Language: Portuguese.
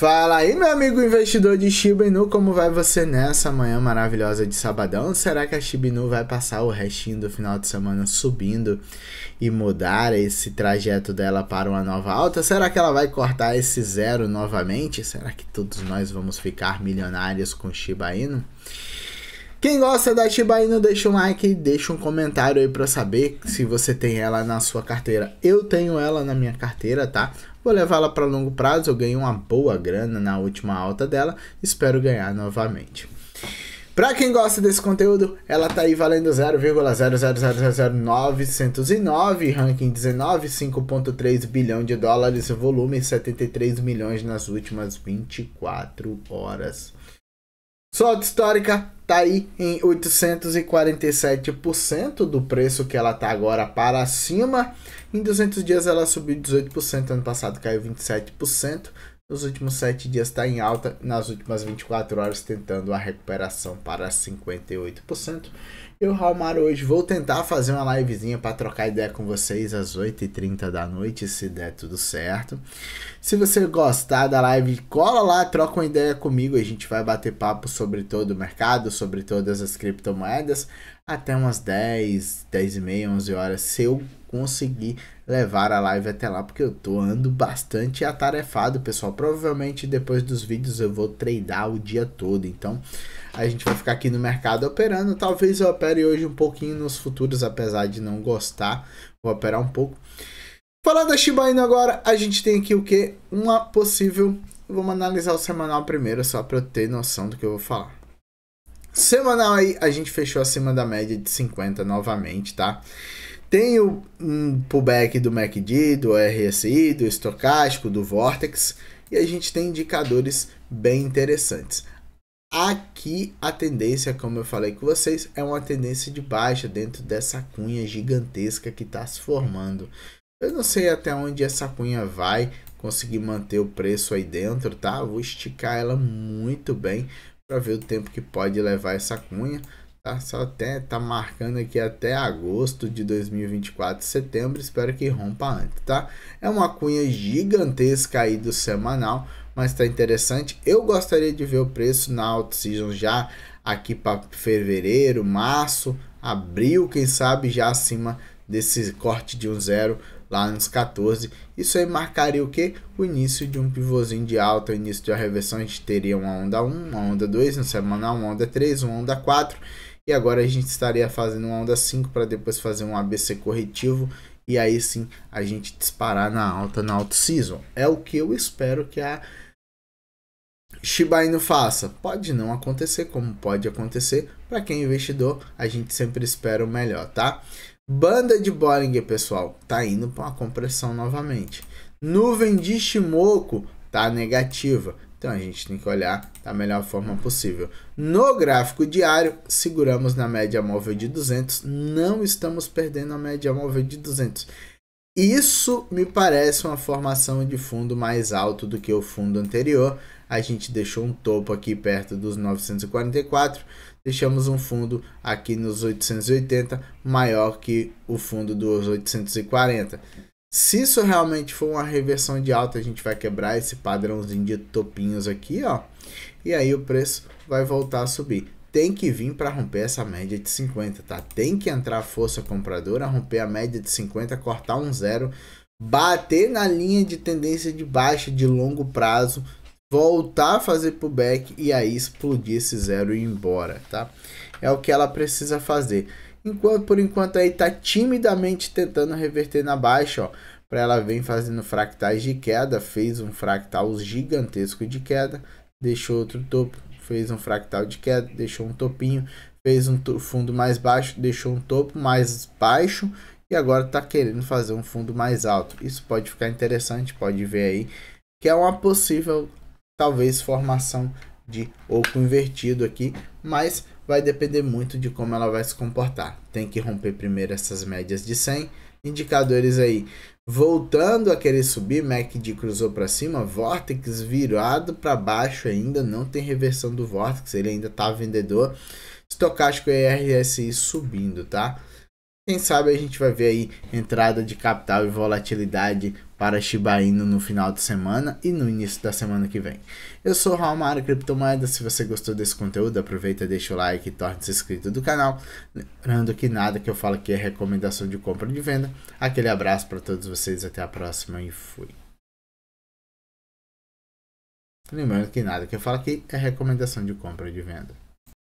Fala aí, meu amigo investidor de Shiba Inu, como vai você nessa manhã maravilhosa de sabadão? Será que a Shiba Inu vai passar o restinho do final de semana subindo e mudar esse trajeto dela para uma nova alta? Será que ela vai cortar esse zero novamente? Será que todos nós vamos ficar milionários com Shiba Inu? Quem gosta da Shiba Inu, deixa um like e deixa um comentário aí para saber se você tem ela na sua carteira. Eu tenho ela na minha carteira, tá? Vou levá-la para longo prazo, eu ganhei uma boa grana na última alta dela, espero ganhar novamente. Para quem gosta desse conteúdo, ela tá aí valendo 0,0000909, ranking 19, 5.3 bilhão de dólares, volume 73 milhões nas últimas 24 horas. Solta histórica, tá aí em 847% do preço que ela tá agora para cima. Em 200 dias ela subiu 18%, ano passado caiu 27%. Nos últimos 7 dias está em alta, nas últimas 24 horas tentando a recuperação para 58%. Eu, Maro, hoje vou tentar fazer uma livezinha para trocar ideia com vocês às 8h30 da noite, se der tudo certo. Se você gostar da live, cola lá, troca uma ideia comigo. A gente vai bater papo sobre todo o mercado, sobre todas as criptomoedas, até umas 10, 10 e meia, 11 horas, se eu conseguir levar a live até lá, porque eu tô ando bastante atarefado, pessoal. Provavelmente depois dos vídeos eu vou treinar o dia todo, então a gente vai ficar aqui no mercado operando. Talvez eu opere opere hoje um pouquinho nos futuros, apesar de não gostar, vou operar um pouco. Falando da Shiba Inu agora, a gente tem aqui o que? Uma possível. Vamos analisar o semanal primeiro, só para eu ter noção do que eu vou falar. Semanal aí, a gente fechou acima da média de 50 novamente, tá? Tem o um pullback do MACD, do RSI, do estocástico, do Vortex, e a gente tem indicadores bem interessantes. Aqui a tendência, como eu falei com vocês, é uma tendência de baixa dentro dessa cunha gigantesca que está se formando. Eu não sei até onde essa cunha vai conseguir manter o preço aí dentro, tá? vou esticar ela muito bem para ver o tempo que pode levar essa cunha. Tá, só até tá marcando aqui até agosto de 2024, setembro, espero que rompa antes, tá? É uma cunha gigantesca aí do semanal, mas está interessante. Eu gostaria de ver o preço na alt season já aqui para fevereiro, março, abril, quem sabe já acima desse corte de um zero lá nos 14. Isso aí marcaria o que? O início de um pivôzinho de alta, o início de uma reversão. A gente teria uma onda 1, uma onda 2 no semanal, uma onda 3, uma onda 4. E agora a gente estaria fazendo uma onda 5 para depois fazer um ABC corretivo. E aí sim a gente disparar na alta, na alta season. É o que eu espero que a Shiba Inu faça. Pode não acontecer, como pode acontecer. Para quem é investidor, a gente sempre espera o melhor, tá? Banda de Bollinger, pessoal, tá indo para uma compressão novamente. Nuvem de Shimoku tá negativa. Então a gente tem que olhar da melhor forma possível. No gráfico diário, seguramos na média móvel de 200, não estamos perdendo a média móvel de 200. Isso me parece uma formação de fundo mais alto do que o fundo anterior. A gente deixou um topo aqui perto dos 944, deixamos um fundo aqui nos 880, maior que o fundo dos 840. Se isso realmente for uma reversão de alta, a gente vai quebrar esse padrãozinho de topinhos aqui, ó. E aí o preço vai voltar a subir tem que vir para romper essa média de 50, tá? Tem que entrar a força compradora, romper a média de 50, cortar um zero, bater na linha de tendência de baixa de longo prazo, voltar a fazer pullback e aí explodir esse zero e ir embora, tá? É o que ela precisa fazer. Enquanto por enquanto aí tá timidamente tentando reverter na baixa, ó, para ela vem fazendo fractais de queda, fez um fractal gigantesco de queda, deixou outro topo, fez um fractal de queda, deixou um topinho, fez um fundo mais baixo, deixou um topo mais baixo e agora está querendo fazer um fundo mais alto. Isso pode ficar interessante, pode ver aí que é uma possível talvez formação de oco invertido aqui, mas vai depender muito de como ela vai se comportar. Tem que romper primeiro essas médias de 100, indicadores aí Voltando a querer subir, MACD cruzou para cima, Vortex virado para baixo ainda, não tem reversão do Vortex, ele ainda tá vendedor. Estocástico e RSI subindo, tá? Quem sabe a gente vai ver aí entrada de capital e volatilidade para Shiba Inu no final de semana e no início da semana que vem. Eu sou o Raul Mara, Criptomoeda, se você gostou desse conteúdo, aproveita, deixa o like e torne-se inscrito do canal. Lembrando que nada que eu falo aqui é recomendação de compra e de venda. Aquele abraço para todos vocês, até a próxima e fui. Lembrando que nada que eu falo aqui é recomendação de compra e de venda.